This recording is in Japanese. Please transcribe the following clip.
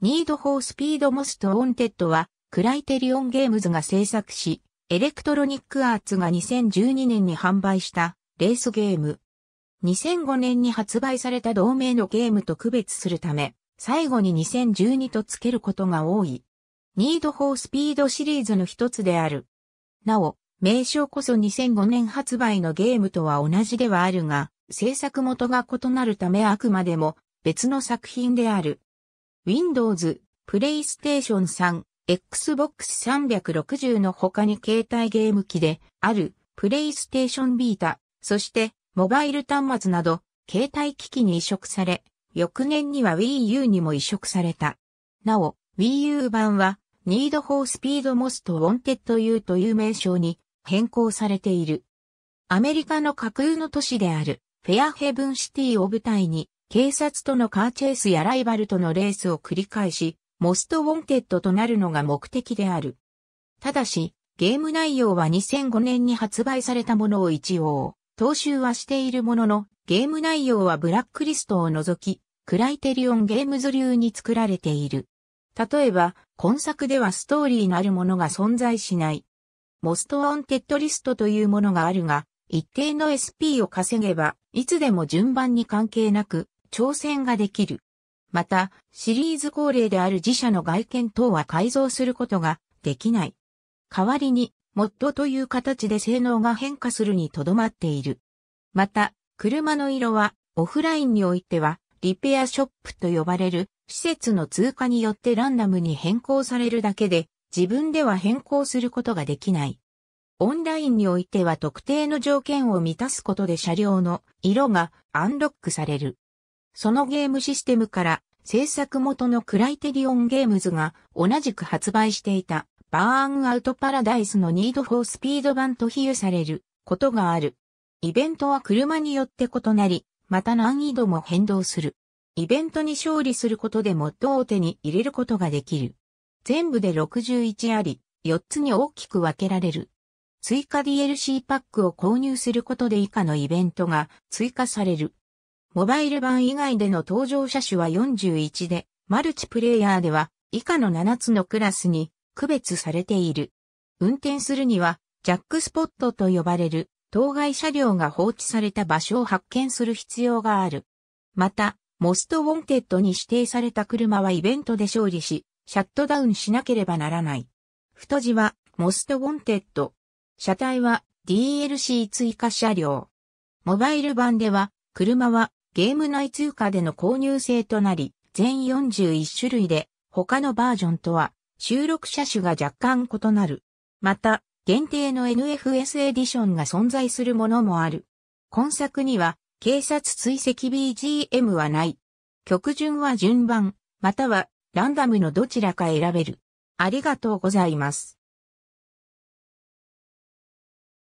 Need for Speed Most Wanted は、クライテリオンゲームズが制作し、エレクトロニックアーツが2012年に販売したレースゲーム。2005年に発売された同名のゲームと区別するため、最後に2012と付けることが多い。Need for Speed シリーズの一つである。なお、名称こそ2005年発売のゲームとは同じではあるが、制作元が異なるためあくまでも別の作品である。Windows、PlayStation 3、Xbox 360の他に携帯ゲーム機である PlayStation Vita、そしてモバイル端末など携帯機器に移植され、翌年には Wii U にも移植された。なお、Wii U 版は Need for Speed Most Wanted U という名称に変更されている。アメリカの架空の都市であるフェアヘブンシティを舞台に警察とのカーチェイスやライバルとのレースを繰り返し、モストウォンテッドとなるのが目的である。ただし、ゲーム内容は2005年に発売されたものを一応、踏襲はしているものの、ゲーム内容はブラックリストを除き、クライテリオンゲームズ流に作られている。例えば、今作ではストーリーのあるものが存在しない。モストウォンテッドリストというものがあるが、一定の SP を稼げば、いつでも順番に関係なく、挑戦ができる。また、シリーズ恒例である自社の外見等は改造することができない。代わりに、モッドという形で性能が変化するにとどまっている。また、車の色はオフラインにおいては、リペアショップと呼ばれる施設の通過によってランダムに変更されるだけで、自分では変更することができない。オンラインにおいては特定の条件を満たすことで車両の色がアンロックされる。そのゲームシステムから制作元のクライテリオンゲームズが同じく発売していたバーンアウトパラダイスのニードフォースピード版と比喩されることがある。イベントは車によって異なり、また難易度も変動する。イベントに勝利することでモッドを手に入れることができる。全部で61あり、4つに大きく分けられる。追加 DLC パックを購入することで以下のイベントが追加される。モバイル版以外での登場車種は41で、マルチプレイヤーでは以下の7つのクラスに区別されている。運転するには、ジャックスポットと呼ばれる当該車両が放置された場所を発見する必要がある。また、モストウォンテッドに指定された車はイベントで勝利し、シャットダウンしなければならない。太字は、モストウォンテッド。車体は DLC 追加車両。モバイル版では、車はゲーム内通貨での購入制となり、全41種類で、他のバージョンとは、収録車種が若干異なる。また、限定の NFS エディションが存在するものもある。今作には、警察追跡 BGM はない。曲順は順番、または、ランダムのどちらか選べる。ありがとうございます。